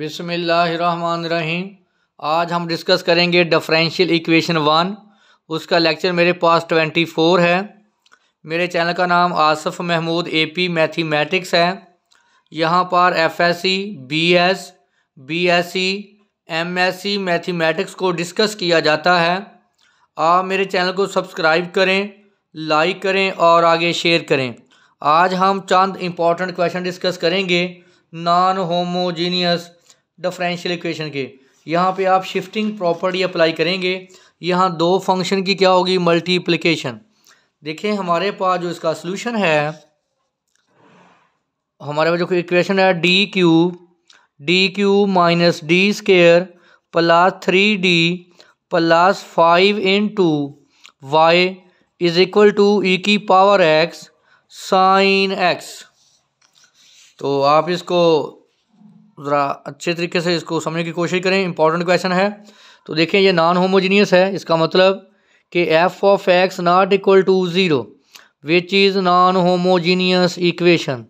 बिसमीम आज हम डिस्कस करेंगे डिफरेंशियल इक्वेशन वन उसका लेक्चर मेरे पास ट्वेंटी फोर है मेरे चैनल का नाम Asaf Mahmood A P mathematics है यहाँ पर F S C B S B S C M S C mathematics को डिस्कस किया जाता है आप मेरे चैनल को सब्सक्राइब करें लाइक करें और आगे शेयर करें आज हम चंद इम्पॉर्टेंट क्वेश्चन डिस्कस करेंगे नॉन होमोजीनियस डिफरेंशियल इक्वेशन के यहाँ पे आप शिफ्टिंग प्रॉपर्टी अप्लाई करेंगे यहाँ दो फंक्शन की क्या होगी मल्टीप्लिकेशन देखें हमारे पास जो इसका सोल्यूशन है हमारे पास जो इक्वेशन है D cube D cube minus D square plus three D plus five into Y is equal to e की पावर एक्स साइन एक्स तो आप इसको ज़रा अच्छे तरीके से इसको समझने की कोशिश करें इंपॉर्टेंट क्वेश्चन है तो देखें ये नॉन होमोजीनियस है इसका मतलब कि F of X not equal to zero which is non homogeneous equation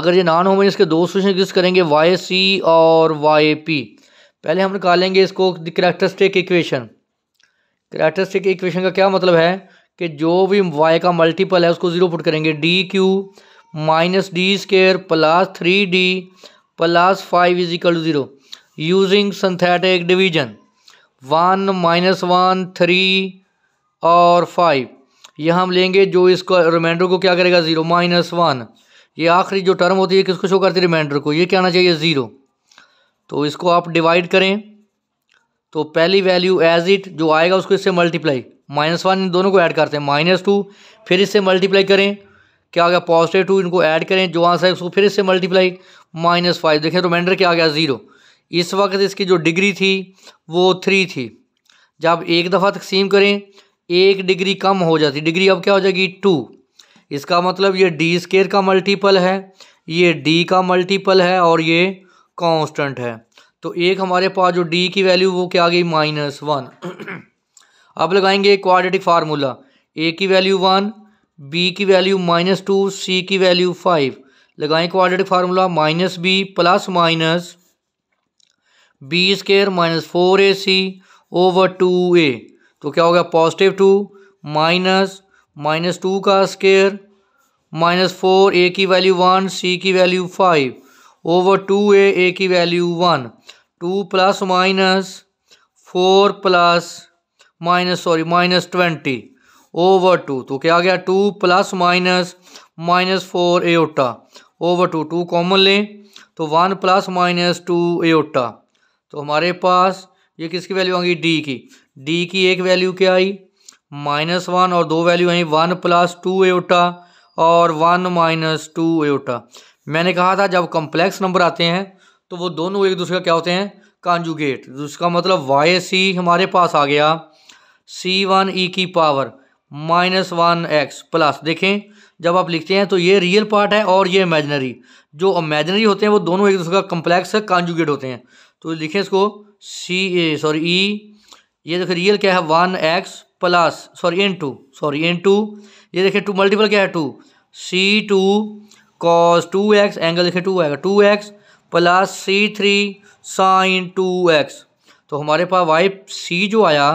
अगर ये नॉन होमोजीनियस के दो सोल्यूशन एग्जिस्ट करेंगे वाई सी और वाई पी पहले हम निकालेंगे इसको the characteristic equation characteristic equation का क्या मतलब है कि जो भी वाई का मल्टीपल है उसको ज़ीरो पुट करेंगे D cube minus D square plus three D plus five is equal to zero using synthetic division one minus one three और फाइव ये हम लेंगे जो इसको रिमाइंडर को क्या करेगा ज़ीरो माइनस वन ये आखिरी जो टर्म होती है किसको शो करती है रिमाइंडर को ये क्या आना चाहिए ज़ीरो तो इसको आप डिवाइड करें तो पहली वैल्यू एज इट जो आएगा उसको इससे मल्टीप्लाई माइनस वन इन दोनों को ऐड करते हैं माइनस टू फिर इससे मल्टीप्लाई करें क्या आ गया पॉजिटिव टू इनको ऐड करें जो आंसर है उसको फिर इससे मल्टीप्लाई माइनस फाइव देखें रिमाइंडर तो क्या आ गया ज़ीरो इस वक्त इसकी जो डिग्री थी वो थ्री थी जब एक दफ़ा तकसीम करें एक डिग्री कम हो जाती डिग्री अब क्या हो जाएगी टू इसका मतलब ये डी स्केयर का मल्टीपल है ये डी का मल्टीपल है और ये कांस्टेंट है तो एक हमारे पास जो डी की वैल्यू वो क्या आ गई माइनस वन अब लगाएंगे क्वाड्रेटिक फार्मूला ए की वैल्यू वन बी की वैल्यू माइनस टू सी की वैल्यू फाइव लगाएं quadratic formula minus B plus minus B square minus four A C over two A तो क्या हो गया positive two minus minus two का square minus four A की value one C की value five over two A A की value one two plus minus four plus minus sorry minus twenty over to तो क्या आ गया two plus minus minus four iota over two two common लें तो one plus minus two एटा तो हमारे पास ये किसकी वैल्यू आ गई डी की डी की एक वैल्यू क्या आई माइनस वन और दो value I one plus two iota और वन माइनस टू एटा मैंने कहा था जब कम्प्लेक्स नंबर आते हैं तो वो दोनों एक दूसरे का क्या होते हैं कॉन्जुगेट जिसका तो मतलब वाई सी हमारे पास आ गया सी वन ई की power minus one x plus देखें जब आप लिखते हैं तो ये रियल पार्ट है और ये इमेजनरी जो इमेजनरी होते हैं वो दोनों एक दूसरे का कम्प्लेक्स कॉन्जुगेट होते हैं तो लिखें इसको सी ए सॉरी ई ये देखें रियल क्या है one x plus sorry N two sorry N two ये देखें टू मल्टीपल क्या है two C two cos two X angle देखें टू आएगा टू एक्स प्लस सी थ्री साइन टू एक्स तो हमारे पास वाई सी जो आया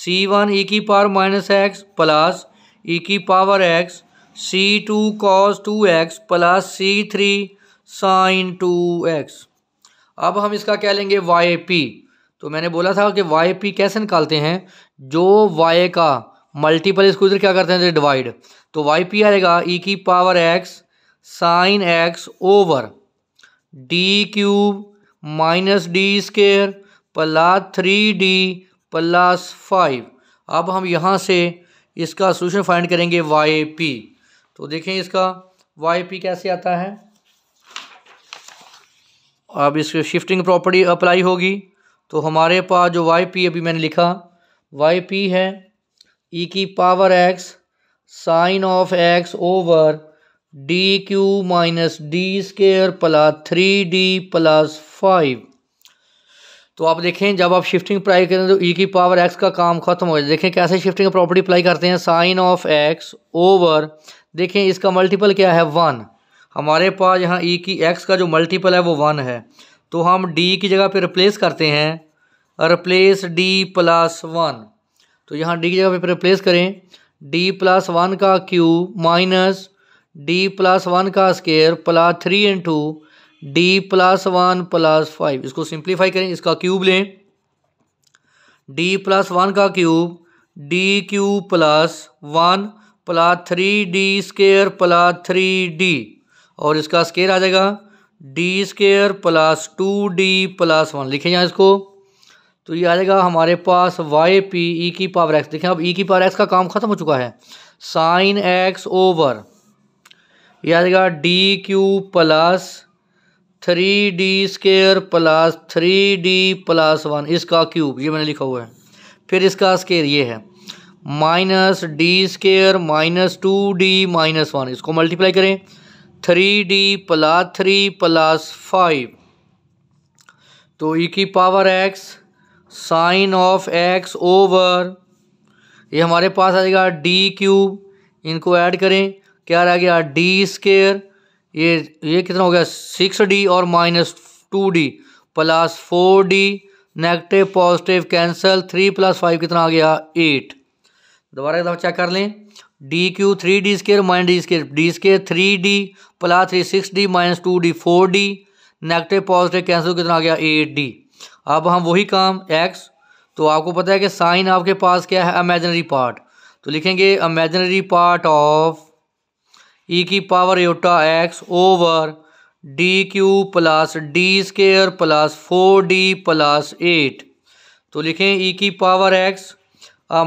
सी वन ई की power minus x plus e की पावर एक्स सी two cos two x plus सी three sine two X अब हम इसका कह लेंगे वाई पी तो मैंने बोला था कि वाई पी कैसे निकालते हैं जो वाई का मल्टीपल इसको इधर क्या करते हैं डिवाइड तो वाई पी आएगा ई e की power X sine x over D cube minus D square plus three D plus five अब हम यहाँ से इसका सोल्यूशन फाइंड करेंगे वाई पी तो देखें इसका वाई पी कैसे आता है अब इसके शिफ्टिंग प्रॉपर्टी अप्लाई होगी तो हमारे पास जो वाई पी अभी मैंने लिखा वाई पी है ई e की power X sine of X over D cube minus D square plus three D plus five तो आप देखें जब आप शिफ्टिंग अप्लाई करें तो ई e की पावर एक्स का काम खत्म हो जाए देखें कैसे शिफ्टिंग प्रॉपर्टी अप्लाई करते हैं साइन ऑफ एक्स ओवर देखें इसका मल्टीपल क्या है वन हमारे पास यहाँ ई e की एक्स का जो मल्टीपल है वो वन है तो हम डी की जगह पर रिप्लेस करते हैं रिप्लेस डी प्लस वन तो यहाँ डी की जगह पर रिप्लेस करें डी प्लस वन का cube minus D plus one का square plus three into D plus one plus five इसको सिंप्लीफाई करें इसका क्यूब लें डी प्लस वन का cube D cube plus one plus three D square plus three D और इसका square आ जाएगा D square plus two D plus one लिखें यहाँ इसको तो ये आ जाएगा हमारे पास वाई पी ई की पावर एक्स देखें अब ई e की पावर एक्स का काम खत्म हो चुका है साइन एक्स ओवर ये आ जाएगा D cube plus three D square plus three D plus one इसका क्यूब ये मैंने लिखा हुआ है फिर इसका स्केयर ये है minus D square minus two D minus one इसको मल्टीप्लाई करें three D plus three plus five तो ई e की power X sine of X over ये हमारे पास आ जाएगा डी क्यूब इनको ऐड करें क्या रह गया डी स्केयर ये ये कितना हो गया सिक्स डी और minus two D plus four D negative positive cancel three plus five कितना आ गया एट दोबारा एक दफ़ा चेक कर लें D cube three D square minus D square D square three D plus three six D minus two D four D negative positive cancel कितना आ गया एट डी अब हम वही काम एक्स तो आपको पता है कि साइन आपके पास क्या है अमेजनरी पार्ट तो लिखेंगे imaginary part of e e की power iota X over D cube plus D square plus four D plus eight तो लिखें ई e की power X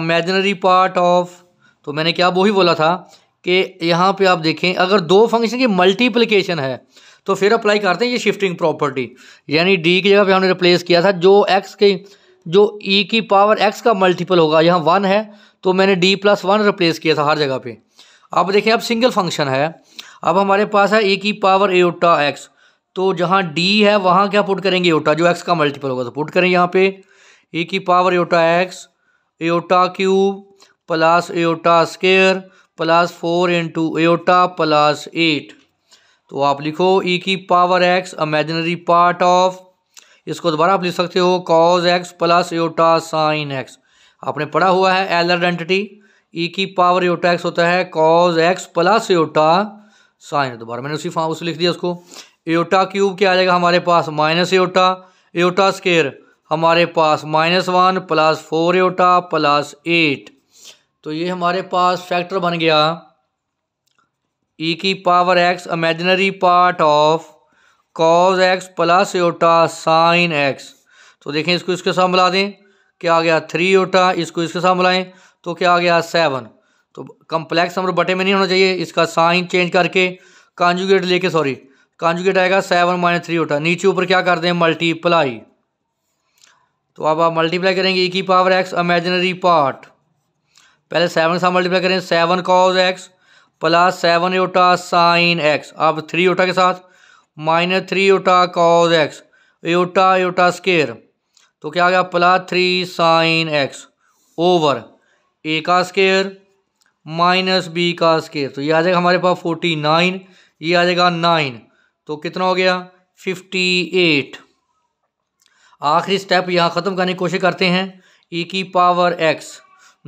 imaginary part of तो मैंने क्या वो ही बोला था कि यहाँ पे आप देखें अगर दो फंक्शन की मल्टीप्लिकेशन है तो फिर अप्लाई करते हैं ये शिफ्टिंग प्रॉपर्टी यानी डी की जगह पे हमने रिप्लेस किया था जो एक्स के जो ई e की पावर एक्स का मल्टीपल होगा यहाँ वन है तो मैंने डी प्लस वन रिप्लेस किया था हर जगह पे अब देखें अब सिंगल फंक्शन है अब हमारे पास है ए e की पावर एटा एक्स तो जहाँ डी है वहाँ क्या पुट करेंगे एटा जो एक्स का मल्टीपल होगा तो पुट करें यहाँ पे ए e की पावर एटा x eta cube plus eta square plus four into eta plus eight तो आप लिखो ई e की power x imaginary part of इसको दोबारा आप लिख सकते हो cos x plus eta sine x आपने पढ़ा हुआ है एलर आइडेंटिटी ई e की पावर योटा एक्स होता है cos x plus iota sine दोबारा मैंने उसी फॉर्म उसे लिख दिया उसको एटा क्यूब क्या आ जाएगा हमारे पास माइनस एटा एटा स्केयर हमारे पास minus one plus four eta plus eight तो ये हमारे पास फैक्टर बन गया ई e की power x imaginary part of cos x plus eta sine x तो देखें इसको इसके साथ मिला दें क्या आ गया थ्री ओटा इसको इसके साथ मिलाएं तो क्या आ गया सेवन तो कम्प्लेक्स नंबर बटे में नहीं होना चाहिए इसका साइन चेंज करके कॉन्जुगेट लेके सॉरी कांजुगेट आएगा सेवन माइनस थ्री है नीचे ऊपर क्या कर दें मल्टीप्लाई तो अब आप मल्टीप्लाई करेंगे ई की पावर एक्स इमेजनरी पार्ट पहले सेवन के साथ मल्टीप्लाई करें seven cos x plus seven iota sine x अब थ्री ओटा के साथ minus three iota cos x eta eta square तो क्या आ गया plus three sine x over a का स्केयर माइनस बी का स्केयर तो ये आ जाएगा हमारे पास फोर्टी नाइन ये आ जाएगा नाइन तो कितना हो गया फिफ्टी एट आखिरी स्टेप यहाँ ख़त्म करने की कोशिश करते हैं ई e की पावर एक्स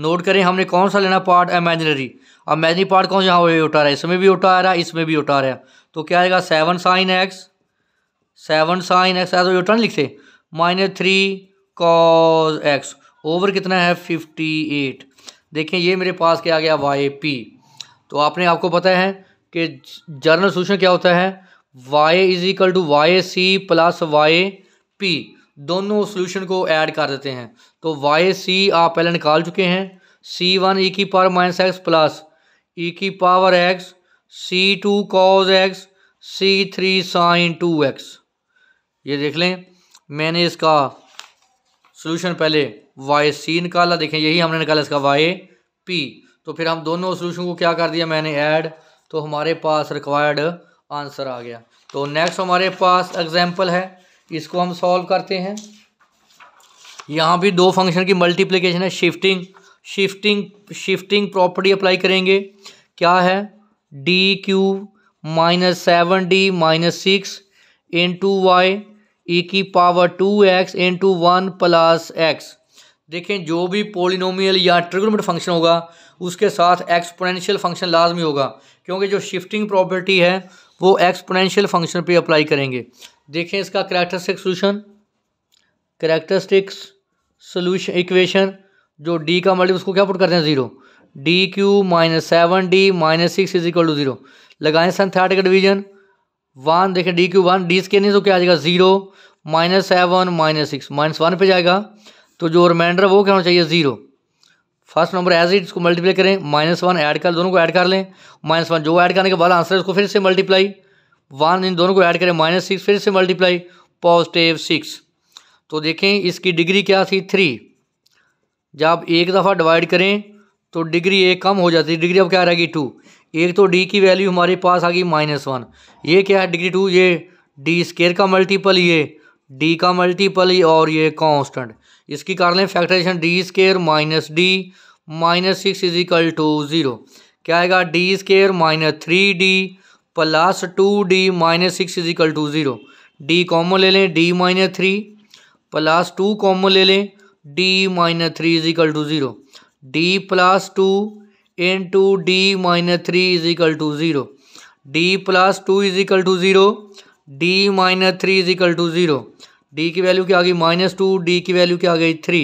नोट करें हमने कौन सा लेना पार्ट इमेजनरी इमेजनरी पार्ट कौन यहाँ वही उठा रहा है इसमें भी उठा रहा है इसमें भी उठा रहा है तो क्या आएगा seven sine x seven sine x ऐसा उठा लिखते minus three cos x over कितना है फिफ्टी एट देखें ये मेरे पास क्या आ गया वाई पी तो आपने आपको पता है कि जर्नल सोल्यूशन क्या होता है y is equal to y c plus y p दोनों सोल्यूशन को ऐड कर देते हैं तो वाई सी आप पहले निकाल चुके हैं सी वन ई की power minus x plus e की पावर एक्स सी two cos x c three sine two x ये देख लें मैंने इसका सोल्यूशन पहले वाई सी निकाला देखें यही हमने निकाला इसका वाई पी तो फिर हम दोनों सोल्यूशन को क्या कर दिया मैंने ऐड तो हमारे पास रिक्वायर्ड आंसर आ गया तो नेक्स्ट हमारे पास एग्जाम्पल है इसको हम सॉल्व करते हैं यहाँ भी दो फंक्शन की मल्टीप्लिकेशन है shifting shifting shifting property apply करेंगे क्या है D cube minus seven d minus six into y e की power two x into one plus x देखें जो भी पोलिनोमियल या ट्रिग्नोमेट फंक्शन होगा उसके साथ एक्सपोनेंशियल फंक्शन लाजमी होगा क्योंकि जो शिफ्टिंग प्रॉपर्टी है वो एक्सपोनेंशियल फंक्शन पे अप्लाई करेंगे देखें इसका characteristic solution characteristics solution equation जो डी का मल्टीपल उसको क्या पुट करते हैं zero d cube minus seven d minus six is equal to zero लगाएं सिंथेटिक डिवीजन वन देखें d cube one d scanning तो क्या आ जाएगा zero minus seven minus six minus one पे जाएगा तो जो रिमाइंडर वो क्या होना चाहिए zero first number as it इसको मल्टीप्लाई करें माइनस वन ऐड कर दोनों को ऐड कर लें माइनस वन जो ऐड करने के बाद आंसर है उसको फिर से मल्टीप्लाई वन इन दोनों को ऐड करें माइनस सिक्स फिर से मल्टीप्लाई पॉजिटिव सिक्स तो देखें इसकी डिग्री क्या थी थ्री जब एक दफ़ा डिवाइड करें तो डिग्री एक कम हो जाती है डिग्री अब क्या रहेगी टू एक तो डी की वैल्यू हमारे पास आ गई माइनस वन ये क्या है डिग्री टू ये डी स्केयर का मल्टीपल ये डी का मल्टीपल और ये कॉन्स्टेंट इसकी कारण है factorisation d square minus d minus six is equal to zero क्या आएगा d square minus three D plus two D minus six is equal to zero d common ले लें d minus three plus two common ले लें d minus three is equal to zero d plus to in into D minus three is equal to zero d plus two is equal to zero d minus three is equal to zero d की value क्या आ गई minus two d की value क्या आ गई three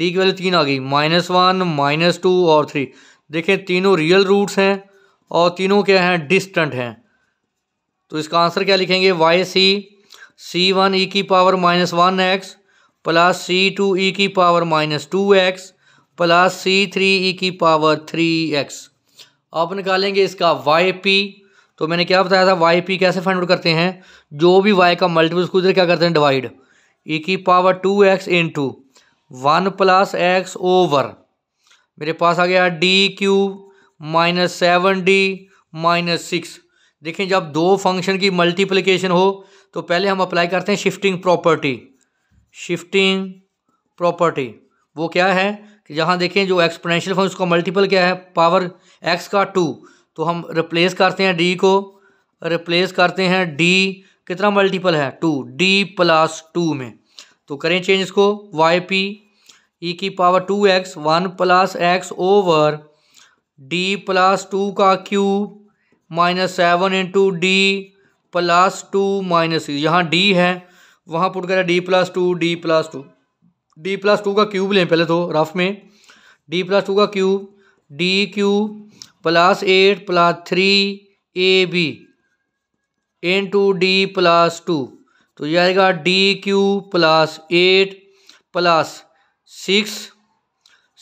D की value तीन आ गई माइनस वन माइनस टू और थ्री देखिए तीनों रियल रूट्स हैं और तीनों क्या हैं डिस्टेंट हैं तो इसका आंसर क्या लिखेंगे वाई सी सी वन ई की power minus one x plus c two e की power minus two x plus सी थ्री ई की पावर थ्री एक्स आप निकालेंगे इसका वाई पी तो मैंने क्या बताया था वाई पी कैसे फाइंड आउट करते हैं जो भी वाई का मल्टीपल उसको इधर क्या करते हैं डिवाइड ई e की power two x into one plus x over मेरे पास आ गया d cube minus seven d minus six देखें जब दो फंक्शन की मल्टीप्लिकेशन हो तो पहले हम अप्लाई करते हैं शिफ्टिंग प्रॉपर्टी शिफ्टिंग प्रॉपर्टी वो क्या है कि जहाँ देखें जो एक्सपोनेंशियल फंक्शन उसका मल्टीपल क्या है पावर एक्स का टू तो हम रिप्लेस करते हैं डी को रिप्लेस करते हैं डी कितना मल्टीपल है टू डी प्लस टू में तो करें चेंज इसको वाई पी ई की power two x one plus x over d plus two का cube minus seven into D plus two minus यहाँ डी है वहाँ पुट करें D plus two D plus two D plus two का cube लें पहले तो रफ में डी प्लस टू का cube d cube plus eight plus three a b into D plus two तो यह आएगा d cube plus eight plus six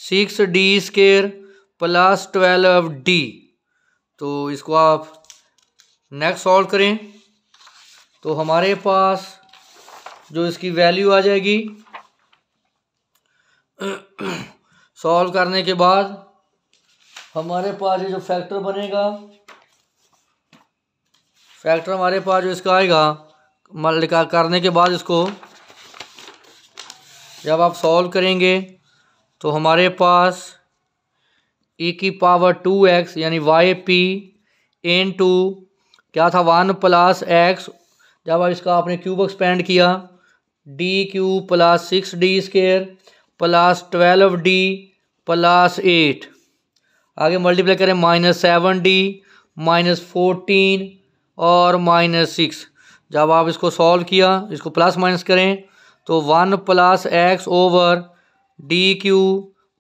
six d square plus twelve d तो इसको आप नेक्स्ट सॉल्व करें तो हमारे पास जो इसकी वैल्यू आ जाएगी सॉल्व करने के बाद हमारे पास ये जो फैक्टर बनेगा फैक्टर हमारे पास जो इसका आएगा मल्टिका करने के बाद इसको जब आप सॉल्व करेंगे तो हमारे पास e की पावर टू एक्स यानी वाई पी एन टू क्या था वन प्लस एक्स जब आप इसका आपने क्यूब एक्सपेंड किया d cube plus six d square plus twelve d plus eight आगे मल्टीप्लाई करें minus seven d minus fourteen और माइनस सिक्स जब आप इसको सॉल्व किया इसको प्लस माइनस करें तो one plus x over D cube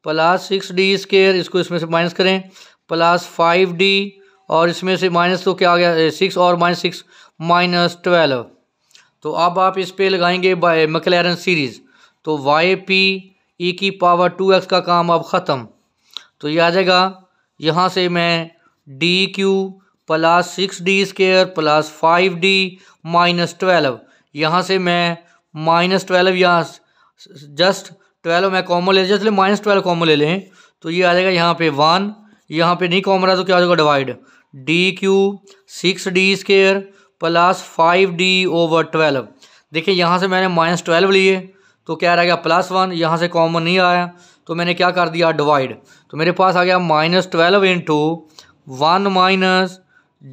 plus six d square इसको इसमें से माइनस करें प्लस फाइव डी और इसमें से माइनस तो क्या आ गया सिक्स और माइनस सिक्स माइनस ट्वेल्व तो अब आप इस पर लगाएंगे बाय मकलैरन सीरीज़ तो वाई पी ई की पावर टू एक्स का काम अब ख़त्म तो ये आ जाएगा यहाँ से मैं d cube plus six d square plus five d minus twelve यहाँ से मैं माइनस ट्वेल्व यहाँ जस्ट ट्वेल्व मैं कॉमन ले जस्ट माइनस ट्वेल्व कॉमन ले लें तो ये आ जाएगा यहाँ पे वन यहाँ पे नहीं कॉमन रहा तो क्या हो जाएगा divide d cube six d square plus five d over twelve देखिए यहाँ से मैंने माइनस ट्वेल्व लिए तो क्या रह गया प्लस वन यहाँ से कॉमन नहीं आया तो मैंने क्या कर दिया डिवाइड तो मेरे पास आ गया minus twelve into one minus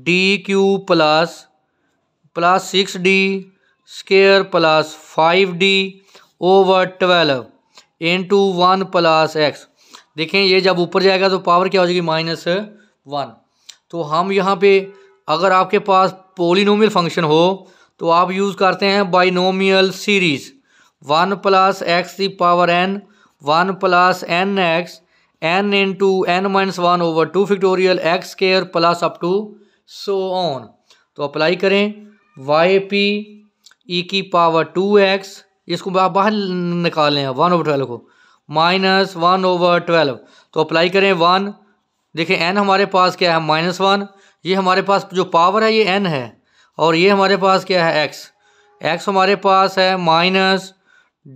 d cube plus plus six d square plus five d over twelve into one plus x देखें ये जब ऊपर जाएगा तो पावर क्या हो जाएगी माइनस वन तो हम यहाँ पे अगर आपके पास पोलिनोमियल फंक्शन हो तो आप यूज़ करते हैं binomial series one plus x की power n one plus n x n into n minus one over two factorial x square plus up to so on तो अप्लाई करें y p e की power two x इसको आप बाहर निकालें one over twelve को minus one over twelve तो apply करें वन देखें एन हमारे पास क्या है माइनस वन ये हमारे पास जो पावर है ये एन है और ये हमारे पास क्या है एक्स एक्स हमारे पास है minus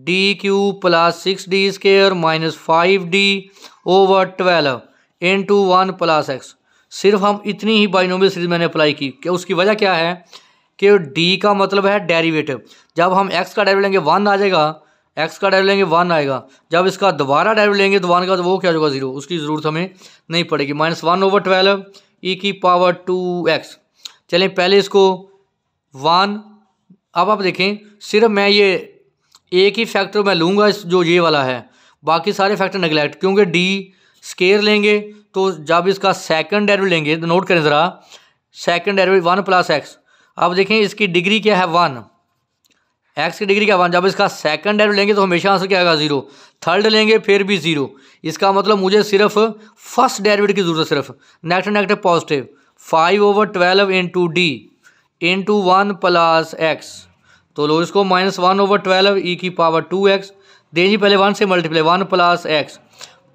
d cube plus six d square minus five d over twelve into one plus x सिर्फ हम इतनी ही बाइनोमियल सीरीज मैंने अप्लाई की कि उसकी वजह क्या है कि डी का मतलब है डेरिवेटिव जब हम एक्स का डेरिवेटिव लेंगे वन आ जाएगा एक्स का डेरिवेटिव लेंगे वन आएगा जब इसका दोबारा डेरिवेटिव लेंगे तो वन का तो वो क्या होगा जीरो उसकी ज़रूरत हमें नहीं पड़ेगी minus one over twelve e की पावर टू एक्स चलें पहले इसको वन अब आप देखें सिर्फ मैं ये एक ही फैक्टर मैं लूँगा जो ये वाला है बाकी सारे फैक्टर निगलेक्ट क्योंकि डी स्केयर लेंगे तो जब इसका सेकंड डेरिवेटिव लेंगे तो नोट करें ज़रा second derivative one plus x अब देखें इसकी डिग्री क्या है वन एक्स की डिग्री क्या वन जब इसका सेकंड डेरिवेटिव लेंगे तो हमेशा आंसर क्या आएगा जीरो थर्ड लेंगे फिर भी जीरो इसका मतलब मुझे सिर्फ फर्स्ट डेरिवेटिव की जरूरत है सिर्फ next next positive five over twelve into d into one plus x तो लो इसको minus one over twelve e की पावर टू एक्स दे जी पहले वन से multiply one plus x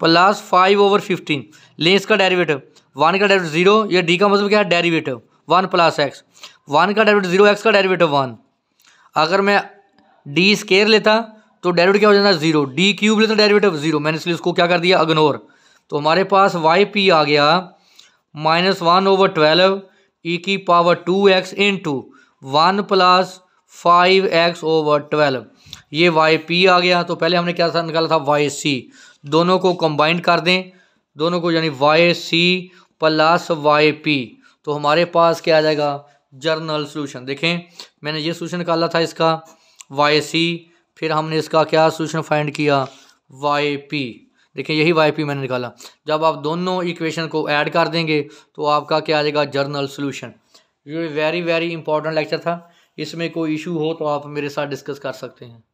plus five over fifteen लें इसका डेरिवेटिव वन का डेरिवेटिव जीरो या डी का मतलब क्या है derivative one plus x one का डेरिवेटिव जीरो एक्स का डेरिवेटिव वन अगर मैं डी स्केयर लेता तो डेरिवेटिव क्या हो जाता है जीरो डी क्यूब लेता डेरिवेटिव जीरो मैंने इसलिए उसको क्या कर दिया अग्नोर तो हमारे पास वाई पी आ गया minus one over twelve e की power two x into one plus five x over twelve ये वाई पी आ गया तो पहले हमने क्या था निकाला था वाई सी दोनों को कंबाइन कर दें दोनों को यानी y c plus y P तो हमारे पास क्या आ जाएगा जर्नल सोल्यूशन देखें मैंने ये सोल्यूशन निकाला था इसका वाई सी फिर हमने इसका क्या सोल्यूशन फाइंड किया वाई पी देखें यही वाई पी मैंने निकाला जब आप दोनों इक्वेशन को ऐड कर देंगे तो आपका क्या आ जाएगा जर्नल सोल्यूशन ये वेरी वेरी इंपॉर्टेंट लेक्चर था इसमें कोई इशू हो तो आप मेरे साथ डिस्कस कर सकते हैं